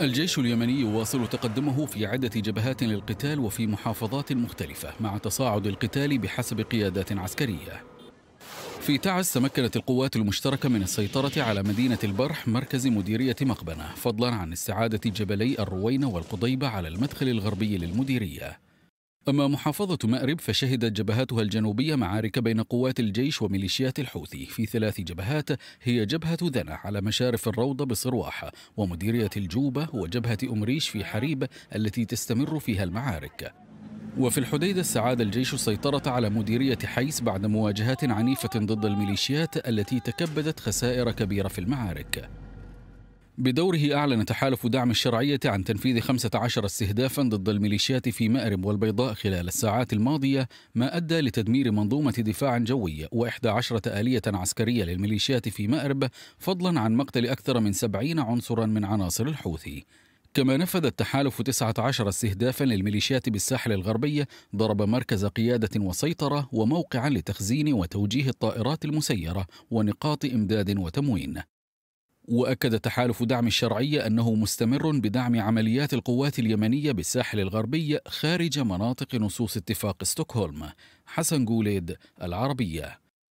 الجيش اليمني يواصل تقدمه في عدة جبهات للقتال وفي محافظات مختلفة مع تصاعد القتال بحسب قيادات عسكرية في تعز تمكنت القوات المشتركة من السيطرة على مدينة البرح مركز مديرية مقبنة فضلا عن استعادة جبلي الروينة والقضيبة على المدخل الغربي للمديرية أما محافظة مأرب فشهدت جبهاتها الجنوبية معارك بين قوات الجيش وميليشيات الحوثي في ثلاث جبهات هي جبهة ذنى على مشارف الروضة بصرواح ومديرية الجوبة وجبهة أم ريش في حريب التي تستمر فيها المعارك وفي الحديدة استعاد الجيش السيطرة على مديرية حيس بعد مواجهات عنيفة ضد الميليشيات التي تكبدت خسائر كبيرة في المعارك بدوره أعلن تحالف دعم الشرعية عن تنفيذ 15 استهدافا ضد الميليشيات في مأرب والبيضاء خلال الساعات الماضية ما أدى لتدمير منظومة دفاع جوي و11 آلية عسكرية للميليشيات في مأرب فضلا عن مقتل أكثر من 70 عنصرا من عناصر الحوثي كما نفذ التحالف 19 استهدافا للميليشيات بالساحل الغربي ضرب مركز قيادة وسيطرة وموقعا لتخزين وتوجيه الطائرات المسيرة ونقاط إمداد وتموين واكد تحالف دعم الشرعيه انه مستمر بدعم عمليات القوات اليمنيه بالساحل الغربي خارج مناطق نصوص اتفاق ستوكهولم حسن جوليد العربيه